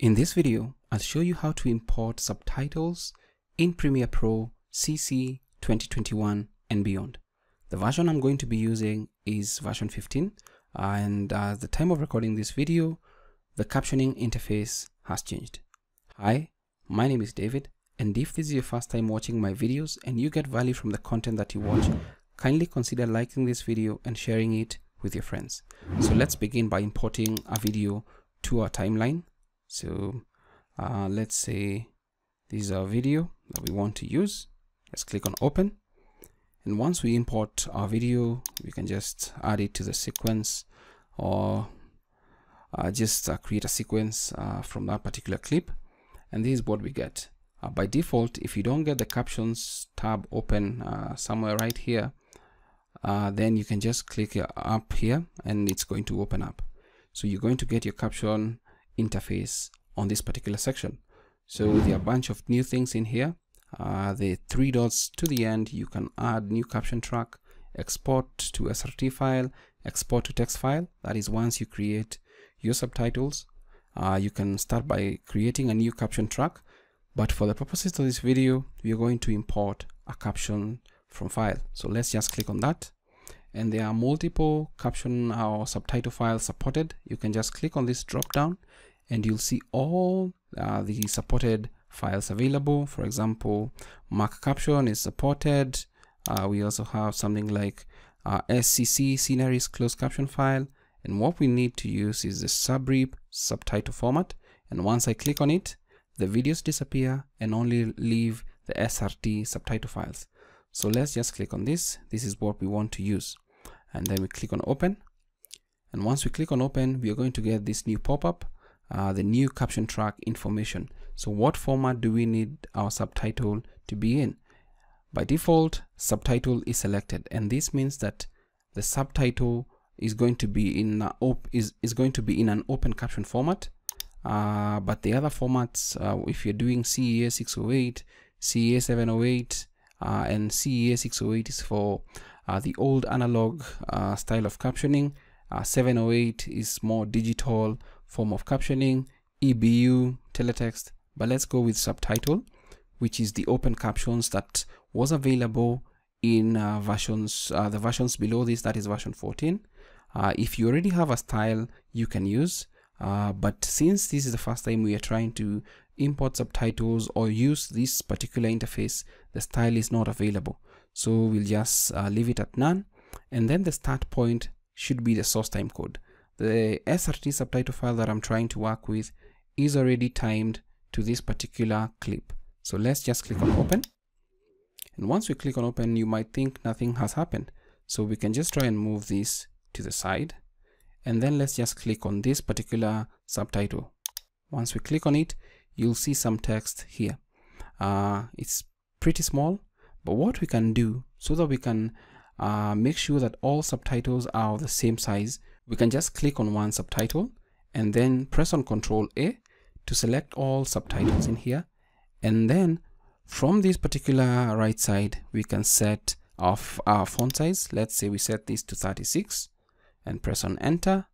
In this video, I'll show you how to import subtitles in Premiere Pro CC 2021 and beyond. The version I'm going to be using is version 15 and at the time of recording this video, the captioning interface has changed. Hi, my name is David and if this is your first time watching my videos and you get value from the content that you watch, kindly consider liking this video and sharing it with your friends. So let's begin by importing a video to our timeline so uh, let's say this is our video that we want to use let's click on open and once we import our video we can just add it to the sequence or uh, just uh, create a sequence uh, from that particular clip and this is what we get uh, by default if you don't get the captions tab open uh, somewhere right here uh, then you can just click up here and it's going to open up so you're going to get your caption interface on this particular section. So there are a bunch of new things in here. Uh, the three dots to the end, you can add new caption track, export to SRT file, export to text file. That is once you create your subtitles. Uh, you can start by creating a new caption track. But for the purposes of this video, we are going to import a caption from file. So let's just click on that. And there are multiple caption or subtitle files supported. You can just click on this drop down and you'll see all uh, the supported files available. For example, Mark Caption is supported. Uh, we also have something like uh, SCC sceneries closed caption file. And what we need to use is the subrep subtitle format. And once I click on it, the videos disappear and only leave the SRT subtitle files. So let's just click on this. This is what we want to use. And then we click on open. And once we click on open, we are going to get this new pop-up uh, the new caption track information. So what format do we need our subtitle to be in? By default, subtitle is selected and this means that the subtitle is going to be in a op is, is going to be in an open caption format. Uh, but the other formats, uh, if you're doing CEA 608, CEA 708, uh, and CEA 608 is for uh, the old analog uh, style of captioning. Uh, 708 is more digital form of captioning, EBU, teletext, but let's go with subtitle, which is the open captions that was available in uh, versions, uh, the versions below this, that is version 14. Uh, if you already have a style you can use, uh, but since this is the first time we are trying to import subtitles or use this particular interface, the style is not available. So we'll just uh, leave it at none. And then the start point should be the source time code the SRT subtitle file that I'm trying to work with is already timed to this particular clip. So let's just click on open. And once we click on open, you might think nothing has happened. So we can just try and move this to the side. And then let's just click on this particular subtitle. Once we click on it, you'll see some text here. Uh, it's pretty small, but what we can do so that we can uh, make sure that all subtitles are the same size, we can just click on one subtitle and then press on Control A to select all subtitles in here. And then from this particular right side, we can set off our font size. Let's say we set this to 36 and press on enter.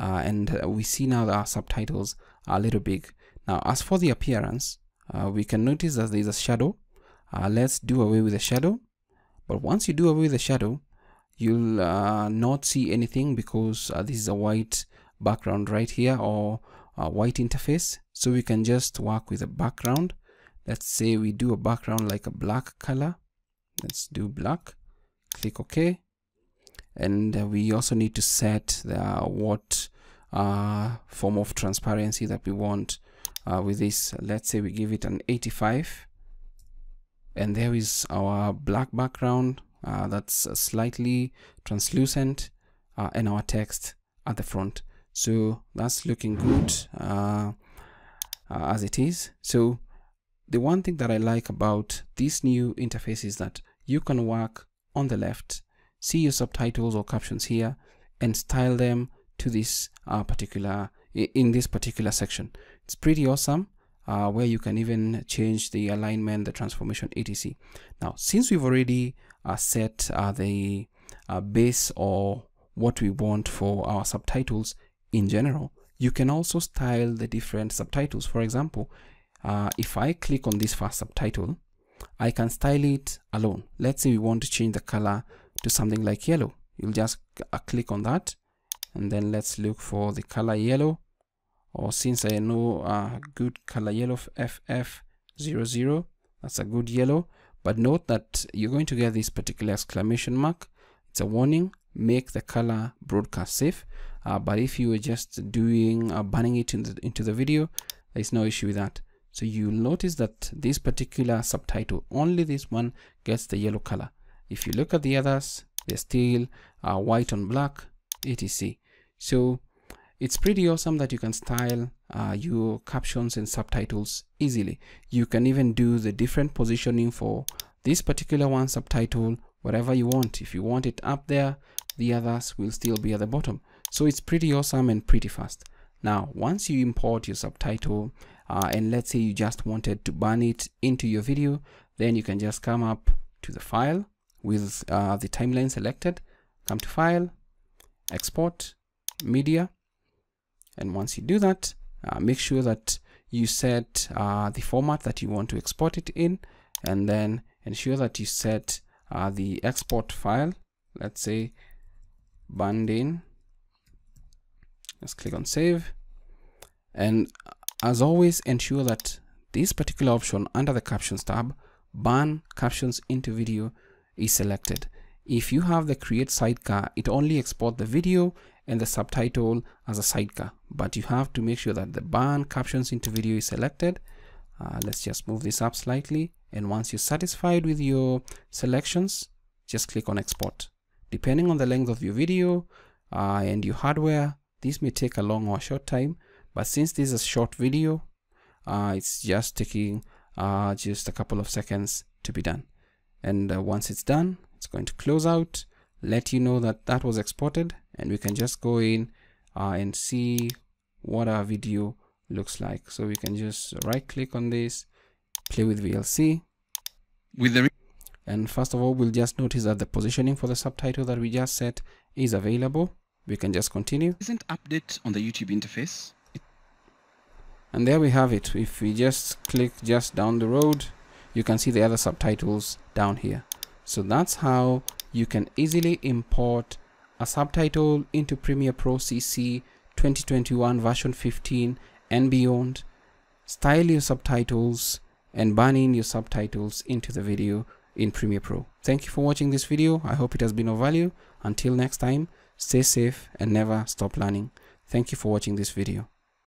Uh, and we see now that our subtitles are a little big. Now, as for the appearance, uh, we can notice that there's a shadow. Uh, let's do away with the shadow. But once you do away with the shadow, you'll uh, not see anything because uh, this is a white background right here or a white interface so we can just work with a background let's say we do a background like a black color let's do black click ok and uh, we also need to set the what uh, form of transparency that we want uh, with this let's say we give it an 85 and there is our black background uh, that's slightly translucent uh, our text at the front so that's looking good uh, uh, as it is so the one thing that I like about this new interface is that you can work on the left see your subtitles or captions here and style them to this uh, particular in this particular section it's pretty awesome uh, where you can even change the alignment, the transformation, etc. Now, since we've already uh, set uh, the uh, base or what we want for our subtitles in general, you can also style the different subtitles. For example, uh, if I click on this first subtitle, I can style it alone. Let's say we want to change the color to something like yellow. You'll just uh, click on that and then let's look for the color yellow or since I know a good color yellow FF00 that's a good yellow but note that you're going to get this particular exclamation mark it's a warning make the color broadcast safe uh, but if you were just doing uh, burning it in the, into the video there's no issue with that so you notice that this particular subtitle only this one gets the yellow color if you look at the others they're still uh, white on black etc so it's pretty awesome that you can style uh, your captions and subtitles easily. You can even do the different positioning for this particular one subtitle, whatever you want. If you want it up there, the others will still be at the bottom. So it's pretty awesome and pretty fast. Now, once you import your subtitle, uh, and let's say you just wanted to burn it into your video, then you can just come up to the file with uh, the timeline selected, come to file, export, media, and once you do that uh, make sure that you set uh, the format that you want to export it in and then ensure that you set uh, the export file let's say banding let's click on save and as always ensure that this particular option under the captions tab ban captions into video is selected if you have the create sidecar it only exports the video and the subtitle as a sidecar but you have to make sure that the ban captions into video is selected uh, let's just move this up slightly and once you're satisfied with your selections just click on export depending on the length of your video uh, and your hardware this may take a long or short time but since this is a short video uh, it's just taking uh, just a couple of seconds to be done and uh, once it's done it's going to close out let you know that that was exported and we can just go in uh, and see what our video looks like so we can just right click on this play with VLC with the and first of all we'll just notice that the positioning for the subtitle that we just set is available we can just continue isn't update on the YouTube interface and there we have it if we just click just down the road you can see the other subtitles down here so that's how you can easily import a subtitle into Premiere Pro CC 2021 version 15 and beyond. Style your subtitles and burn in your subtitles into the video in Premiere Pro. Thank you for watching this video. I hope it has been of value. Until next time, stay safe and never stop learning. Thank you for watching this video.